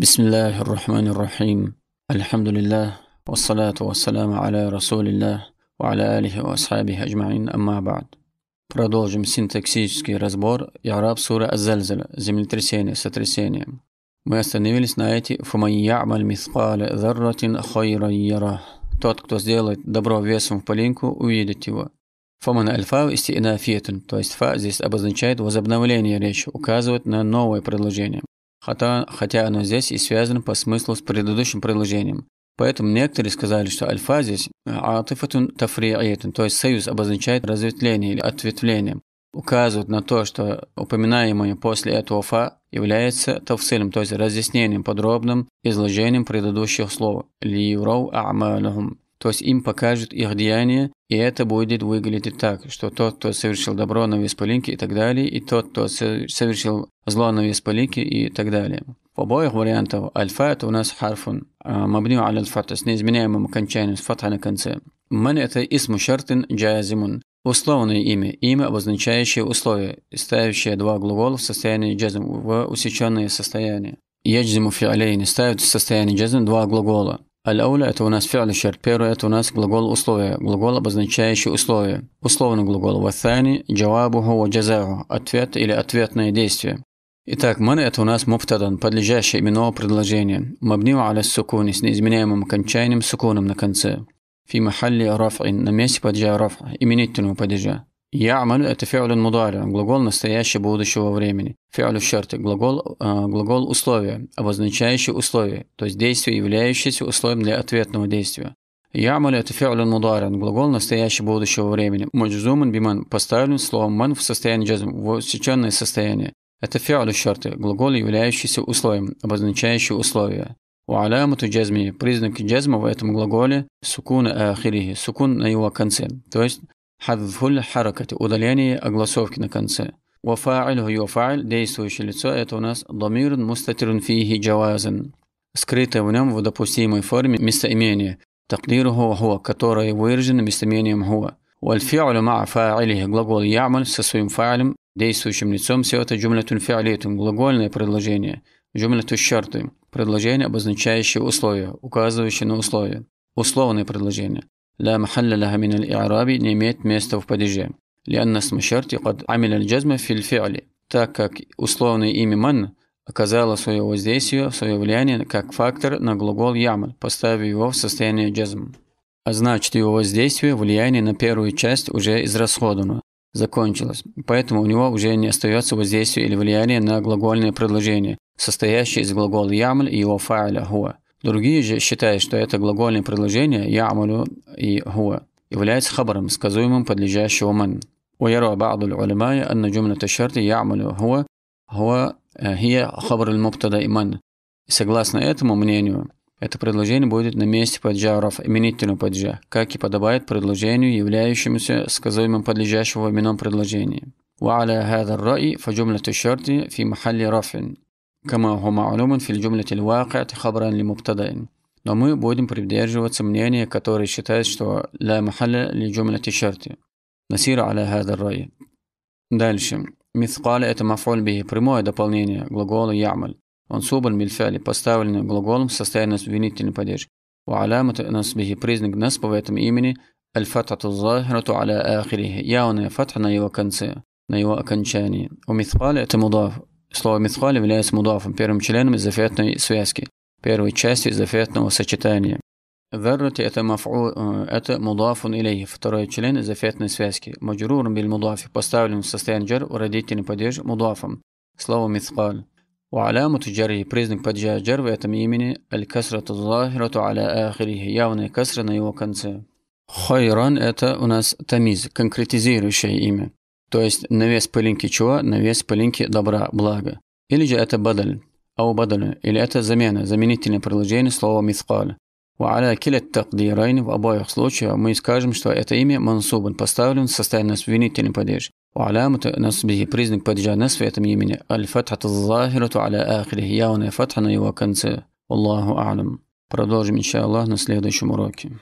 بسم الله الرحمن الرحيم الحمد لله والصلاة والسلام على رسول الله وعلى آله وأصحابه أجمعين أما بعد Продолжим синтаксический разбор Яраб сура Аззальзаля «Землетрясение, сотрясение». Мы остановились на эти «Фуман я'маль зарратин хайра яра» «Тот, кто сделает добро весом в полинку, увидит его». Фоман альфа истинафиетун, то есть фа здесь обозначает возобновление речи, указывает на новое предложение. хотя, хотя оно здесь и связано по смыслу с предыдущим предложением. Поэтому некоторые сказали, что альфа здесь атифатун тафриатун, то есть союз обозначает разветвление или ответвление, указывают на то, что упоминаемое после этого фа является тавсилем, то есть разъяснением, подробным изложением предыдущих слов «лиюрау а'малахум» То есть им покажут их деяния, и это будет выглядеть так, что тот, кто совершил добро на Веспалинке и так далее, и тот, кто совершил зло на Веспалинке и так далее. В обоих вариантах это у нас харфун, а, мабню аль альфат, с неизменяемым окончанием, с фатха на конце. Мен это исму шартин джазимун. Условное имя, имя, обозначающее условие, ставящее два глагола в состоянии джазм, в усеченное состояние. Яджзиму фи алейни ставит в состоянии джазм два глагола. Аль-ауля – это у нас фиаль шарт. Первое – это у нас глагол условия, глагол, обозначающий условие. Условный глагол. Ваthani – джавабуху ва ответ или ответное действие. Итак, ман – это у нас муфтадан, подлежащее именного предложения. Мабниу аля сукуни с неизменяемым окончанием сукуном на конце. Фи махалли раф'ин – на месте падежа раф'а, именительного падежа. Я Я'малю – это фиаль мудари, глагол настоящего будущего времени. Фиаль шарты – глагол, э, глагол условия, обозначающий условие, то есть действие, являющееся условием для ответного действия. я Я'малю – это фиаль мудари, глагол настоящего будущего времени. Маджзумен биман – поставлен словом ман в состоянии джазм, в усеченное состояние. Это фиаль шарты – глагол, являющийся условием, обозначающий условие. Уалямату джазми – признак джазма в этом глаголе сукуна ахирихи, сукун на его конце, то есть хадфуль харакати, удаление огласовки на конце. Вафа'иль юфа'иль, действующее лицо, это у нас дамирн мустатирн фихи джавазин, скрытое в нем в допустимой форме местоимение, такдируху хуа, которое выражено местоимением хуа. والفعل مع فاعله глагол يعمل со своим фа'илем, действующим лицом, все это джумлятун фиалитум, глагольное предложение, джумляту шарты, предложение, обозначающее условие, указывающее на условие, условное предложение. لا محل لها من الإعراب не имеет места в падеже. لأن اسم الشرط قد عمل الجزم في الفعل. Так как условное имя «ман» оказало свое воздействие, свое влияние как фактор на глагол «ямаль», поставив его в состояние джазм. А значит, его воздействие, влияние на первую часть уже израсходовано, закончилось. Поэтому у него уже не остается воздействия или влияния на глагольное предложение, состоящее из глагола «ямаль» и его фа'ля «хуа». Другие же считают, что это глагольное предложение ямлю и هو является خبرом, сказуемым, подлежащего من. ويروى بعض العلماء أن جملة الشرط يعمل هو هو هي خبر المبتدا من. Согласно этому мнению, это предложение будет на месте паджа рав именительного паджа, как и подобает предложению, являющемуся сказуемым подлежащего именом предложения. وعلى هذا الرأي فجملة الشرط في محل رفع كما هو معلوم في الجملة الواقعة خبرا لمبتدأ но мы будем придерживаться мнения, которое считает, что «ля махаля ли джумляти шарти» насира аля хадар рай. Дальше. Мithкаля – это мафоль бихи, прямое дополнение глагола ямаль. Он субль бильфяли, поставленный глаголом в состоянии обвинительной поддержки. وعلامة نصبه признак نصب в этом имени الفتحة الظاهرة على آخره явная فتح на его конце, на его окончании. У мithкаля – это мудаф. Слово «митхаль» является мудафом, первым членом из зафиатной связки первой частью зафетного сочетания. Заррати – это мафу, э, это мудафун илей, второй член зафетной связки. Маджрур биль мудафи поставлен в состояние джар, родительный падеж мудафом. Слово мицкаль. وعلامة جره признак падежа джарва этом имени аль-касрату захирату аля ахирихи, явная касра на его конце. Хайран – это у нас тамиз, конкретизирующее имя. То есть на вес пылинки чего? На вес пылинки добра, блага. Или же это бадаль. أو بدل или это замена, заменительное предложение слова مثقال. وعلى كلا التقديرين в обоих случаях мы скажем, что это имя мансубан поставлен в состояние свинительный падеж. وعلامة نصبه признак падежа نصف этом имени الفتحة الظاهرة على آخره явная фатха на его конце. Аллаху Алям. Продолжим, иншаллах, на следующем уроке.